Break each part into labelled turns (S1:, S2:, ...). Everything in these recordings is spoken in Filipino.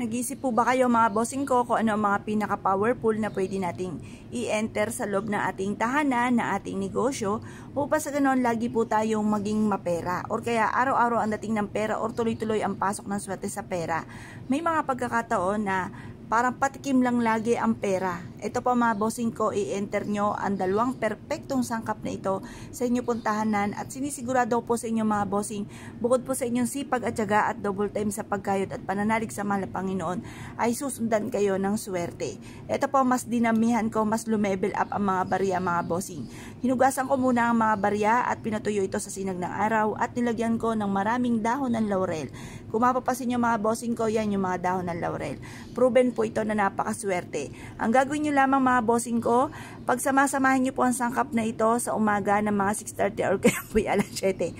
S1: Nag-iisip po ba kayo mga bossing ko kung ano ang mga pinaka-powerful na pwede nating i-enter sa loob ng ating tahanan, na ating negosyo upang sa ganon lagi po tayong maging mapera or kaya araw-araw ang dating ng pera or tuloy-tuloy ang pasok ng swerte sa pera. May mga pagkakataon na parang patikim lang lagi ang pera ito po mga bossing ko, i-enter nyo ang dalawang perfectong sangkap na ito sa inyong puntahanan at sinisigurado po sa inyong mga bossing, bukod po sa inyong sipag at syaga at double time sa pagkayod at pananalig sa mahal Panginoon, ay susundan kayo ng swerte. Ito po, mas dinamihan ko, mas lumebel up ang mga barya mga bossing. Hinugasan ko muna ang mga barya at pinatuyo ito sa sinag ng araw at nilagyan ko ng maraming dahon ng laurel. Kung mapapasin nyo mga bossing ko, yan yung mga dahon ng laurel. Proven po ito na napakaswerte. Ang gagawin nyo lamang mga bossing ko, pag samasamahin nyo po ang sangkap na ito sa umaga ng mga 6.30 or kaya po alas 7.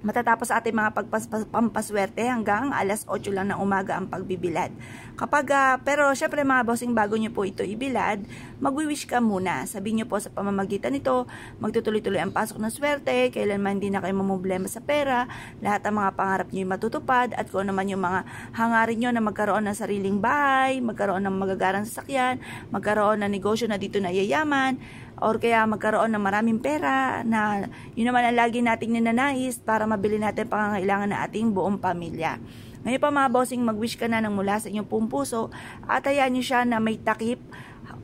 S1: Matatapos ating mga pagpampaswerte hanggang alas 8 lang ng umaga ang pagbibilad. Kapag, uh, pero syempre mga bossing bago nyo po ito ibilad, magwi-wish ka muna. Sabihin nyo po sa pamamagitan nito, magtutuloy-tuloy ang pasok ng swerte, kailanman hindi na kayo mamumblema sa pera, lahat ang mga pangarap nyo matutupad, at kung naman ano yung mga hangarin nyo na magkaroon ng sariling bahay, magkaroon ng magagarang sasakyan, magkaroon ng negosyo na dito na yayaman, or kaya magkaroon ng maraming pera na yun naman ang lagi nating ninanais para mabili natin pangangailangan ng ating buong pamilya. Ngayon pa mga bossing, mag-wish ka na ng mula sa inyong puso at hayaan niyo siya na may takip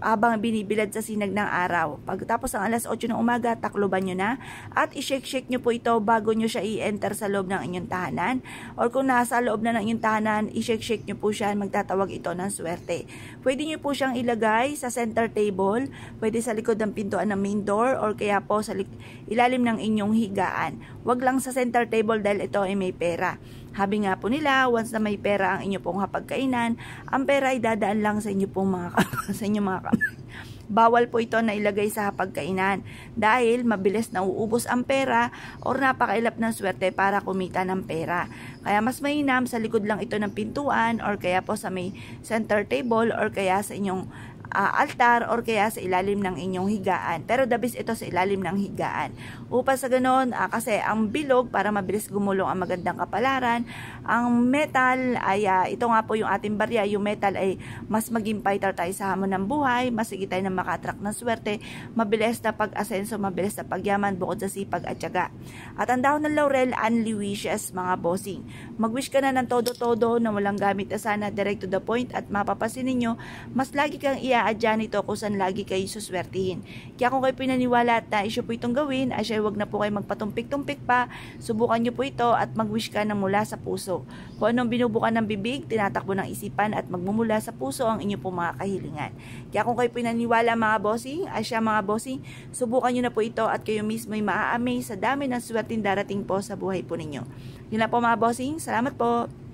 S1: habang binibilad sa sinag ng araw. Pagkatapos ng alas 8 ng umaga, takloban nyo na at i shake nyo po ito bago nyo siya i-enter sa loob ng inyong tahanan. Or kung nasa loob na ng inyong tahanan, i shake nyo po siya magtatawag ito ng swerte. Pwede nyo po siyang ilagay sa center table, pwede sa likod ng pintuan ng main door or kaya po sa ilalim ng inyong higaan. Huwag lang sa center table dahil ito ay may pera. Habi nga po nila, once na may pera ang inyo pong hapagkainan, ang pera ay dadaan lang sa inyo pong mga, sa inyo mga kamay. Bawal po ito na ilagay sa pagkainan dahil mabilis na uubos ang pera or napakailap ng swerte para kumita ng pera. Kaya mas mainam sa likod lang ito ng pintuan or kaya po sa may center table or kaya sa inyong uh, altar or kaya sa ilalim ng inyong higaan. Pero dabis ito sa ilalim ng higaan. Upa sa ganun, uh, kasi ang bilog para mabilis gumulong ang magandang kapalaran. Ang metal ay uh, ito nga po yung ating barya. Yung metal ay mas maging fighter tayo sa hamon ng buhay, mas sige tayo na makatrack ng swerte, mabilis na pag-asenso, mabilis na pagyaman bukod sa sipag at tiyaga. At ang dahon ng laurel, only wishes mga bossing. Mag-wish ka na ng todo-todo na walang gamit na sana direct to the point at mapapasin ninyo, mas lagi kang iya iaadya nito kung saan lagi kayo suswertihin. Kaya kung kayo pinaniwala at naisyo po itong gawin, ay siya huwag na po kayo magpatumpik-tumpik pa, subukan nyo po ito at mag-wish ka ng mula sa puso. Kung anong binubukan ng bibig, tinatakbo ng isipan at magmumula sa puso ang inyo po mga kahilingan. Kaya kung kayo pinaniwala mga bossing, ay siya mga bossing, subukan nyo na po ito at kayo mismo ay maa sa dami ng swerteng darating po sa buhay po ninyo. Yun na po mga bossing, salamat po!